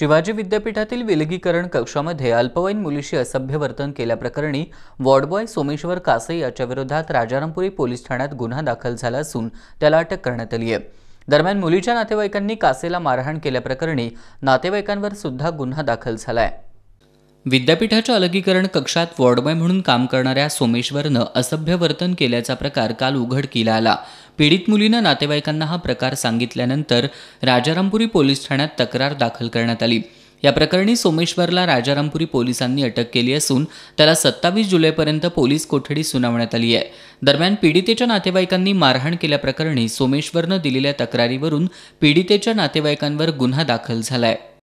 शिवाजी विद्यापीठातील विलगीकरण कक्षामध्ये अल्पवयीन मुलीशी असभ्य वर्तन केल्याप्रकरणी वॉर्डबॉय सोमेश्वर कासे याच्याविरोधात राजारामपुरी पोलीस ठाण्यात गुन्हा दाखल झाला असून त्याला अटक करण्यात आली आहे दरम्यान मुलीच्या नातेवाईकांनी कासेला मारहाण केल्याप्रकरणी नातेवाईकांवर सुद्धा गुन्हा दाखल झाला आहे विद्यापीठाच्या अलगीकरण कक्षात वॉर्डबॉय म्हणून काम करणाऱ्या सोमेश्वरनं असभ्य वर्तन केल्याचा प्रकार काल उघडकीला आला पीडित मुलीनं नातेवाईकांना हा प्रकार सांगितल्यानंतर राजारामपुरी पोलीस ठाण्यात तक्रार दाखल करण्यात आली या प्रकरणी सोमेश्वरला राजारामपुरी पोलिसांनी अटक केली असून त्याला सत्तावीस जुलैपर्यंत पोलीस कोठडी सुनावण्यात आली आहे दरम्यान पीडितेच्या नातेवाईकांनी मारहाण केल्याप्रकरणी सोमेश्वरनं दिलेल्या तक्रारीवरून पीडितेच्या नातेवाईकांवर गुन्हा दाखल झाला आहे